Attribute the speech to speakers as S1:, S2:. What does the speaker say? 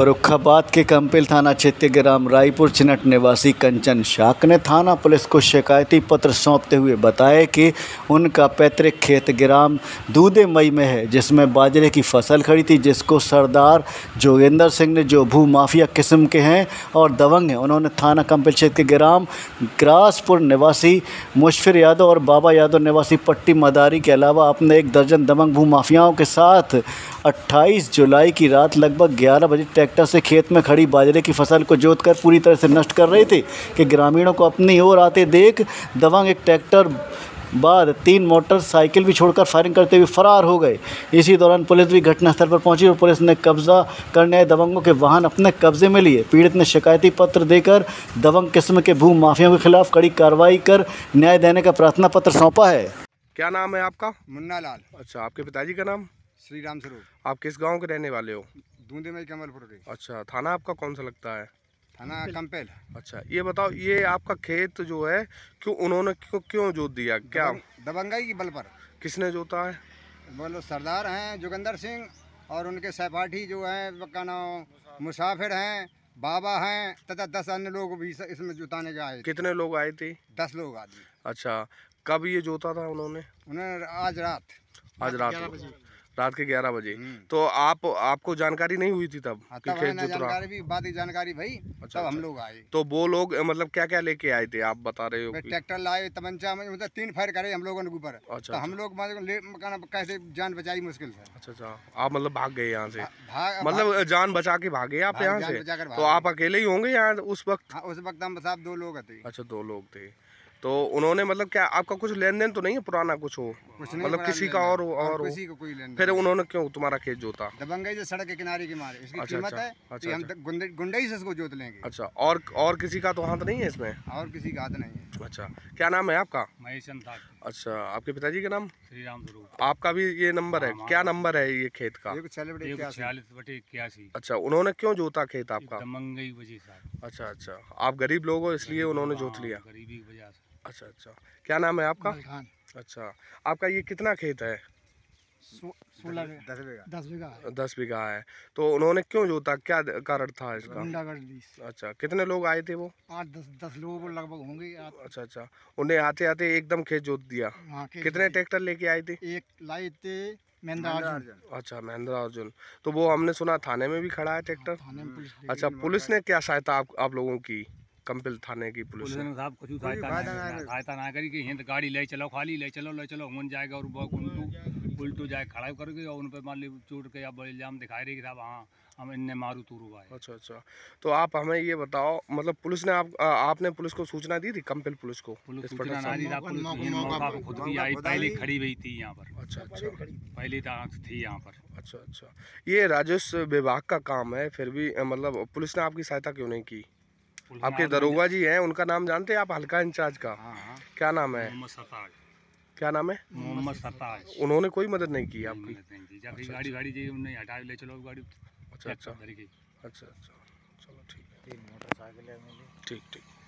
S1: फरुखाबाद के कंपिल थाना क्षेत्र ग्राम रायपुर चिनट निवासी कंचन शाक ने थाना पुलिस को शिकायती पत्र सौंपते हुए बताया कि उनका पैतृक खेत ग्राम दूधे मई में है जिसमें बाजरे की फसल खड़ी थी जिसको सरदार जोगेंद्र सिंह ने जो भू माफिया किस्म के हैं और दबंग हैं उन्होंने थाना कंपिल क्षेत्र के ग्राम ग्रासपुर निवासी मुशफिर यादव और बाबा यादव निवासी पट्टी मदारी के अलावा अपने एक दर्जन दबंग भू माफियाओं के साथ अट्ठाईस जुलाई की रात लगभग ग्यारह बजे टैक्स ट्रैक्टर से खेत में खड़ी बाजरे की फसल को जोत कर पूरी तरह से नष्ट कर रहे थे कि ग्रामीणों को अपनी ओर आते देख दबंग एक ट्रैक्टर बाद तीन मोटरसाइकिल भी छोड़कर फायरिंग करते हुए फरार हो गए इसी दौरान पुलिस भी घटनास्थल पर पहुंची और पुलिस ने कब्जा करने आए दबंगों के वाहन अपने कब्जे में लिए पीड़ित ने शिकायती पत्र देकर दबंग किस्म के भू माफियाओं के खिलाफ कड़ी कार्रवाई कर न्याय देने का प्रार्थना पत्र सौंपा है
S2: क्या नाम है आपका मुन्ना लाल अच्छा आपके पिताजी का नाम श्री राम स्वरूप आप किस गाँव के रहने वाले हो दूंदे में कमलपुर के अच्छा थाना आपका कौन सा लगता है थाना कंपेल अच्छा ये बताओ ये आपका खेत जो है क्यों उन्होंने क्यों क्यों जोत दिया क्या
S3: दबंगाई की बल पर किसने जोता है बोलो सरदार हैं जोगिंदर सिंह और उनके सहपाठी जो हैं क्या नाम मुसाफिर हैं बाबा हैं तथा दस अन्य लोग भी इसमें जुताने के आए कितने लोग आए थे दस लोग आदमी
S2: अच्छा कब ये जोता था उन्होंने
S3: उन्होंने आज रात
S2: आज रात रात के ग्यारह बजे हम्म। तो आप आपको जानकारी नहीं हुई थी तब हाँ, खेत जानकारी
S3: बात जानकारी भाई अच्छा, हम अच्छा। लोग आए
S2: तो वो लोग मतलब क्या क्या लेके आए थे आप बता रहे हो ट्रैक्टर
S3: लाए तमंचा मतलब तीन फायर करे हम लोगों ने ऊपर
S2: अच्छा, तो हम अच्छा।
S3: लोग मतलब, मतलब, कैसे जान बचाई मुश्किल से अच्छा अच्छा
S2: आप मतलब भाग गए यहाँ से हाँ, मतलब जान बचा के भागे आप यहाँ से तो आप अकेले ही होंगे यहाँ उस वक्त
S3: हाँ, उस वक्त हम साहब दो लोग थे
S2: अच्छा दो लोग थे तो उन्होंने मतलब क्या आपका कुछ लेन देन तो नहीं है पुराना कुछ हो कुछ नहीं मतलब किसी का और और, किसी को
S3: कोई लेन फिर उन्होंने
S2: क्यों तुम्हारा खेत जोता
S3: दबंगई जो सड़क के किनारे के मारे इसकी अच्छा, कीमत अच्छा, है अच्छा, तो हम अच्छा। गुंडई से इसको जोत लेंगे
S2: अच्छा और और किसी का तो हाथ नहीं है इसमें
S3: और किसी का हाथ नहीं
S2: है अच्छा क्या नाम है आपका महेश अच्छा आपके पिताजी का नाम
S3: श्री राम स्वरूप
S2: आपका भी ये नंबर है हाँ, क्या हाँ। नंबर है ये खेत का अच्छा उन्होंने क्यों जोता खेत आपका दबंगई वजह अच्छा अच्छा आप गरीब लोग हो इसलिए उन्होंने जोत हाँ, लिया गरीबी की वजह से अच्छा अच्छा क्या नाम है आपका खान अच्छा आपका ये कितना खेत है
S3: सोलह दस बीघा
S2: दस बीघा है है तो उन्होंने क्यों जोता क्या कारण था इसका अच्छा कितने लोग आए थे वो
S3: आठ दस दस लोग लगभग होंगे
S2: अच्छा अच्छा उन्हें आते आते एकदम खेत जोत दिया हाँ, कितने ट्रैक्टर लेके आए थे एक लाए थे महेंद्रा अर्जुन अच्छा महेंद्रा अर्जुन तो वो हमने सुना थाने में भी खड़ा है ट्रैक्टर
S3: हाँ,
S2: अच्छा पुलिस ने क्या सहायता आप लोगों की कंपिल थाने की पुलिस ने साहब
S3: कुछ सहायता ना करी कि हिंद गाड़ी ले चलो खाली ले चलो ले चलो मन जाएगा और वो उल्टू उल्टू जाए खड़ा कर गई और उन पर मान ली चोट के या बड़े इल्जाम दिखाई रही कि साहब हाँ
S2: हम इनने मारू तूरू भाई अच्छा अच्छा तो आप हमें ये बताओ मतलब पुलिस ने आप आपने पुलिस को सूचना दी थी कंपिल पुलिस को पुलिस
S3: खुद भी आई पहले खड़ी हुई थी यहाँ पर अच्छा अच्छा पहले तो थी यहाँ पर अच्छा अच्छा
S2: ये राजस्व विभाग का काम है फिर भी मतलब पुलिस ने आपकी सहायता क्यों नहीं की
S3: आपके दरोगा
S2: जी हैं उनका नाम जानते हैं आप हल्का इंचार्ज का क्या नाम है क्या नाम है मोहम्मद सरताज उन्होंने कोई मदद नहीं की आपकी
S1: अच्छा, गाड़ी गाड़ी अच्छा। उन्होंने
S3: हटा ले चलो गाड़ी अच्छा अच्छा अच्छा अच्छा चलो ठीक है
S1: ठीक ठीक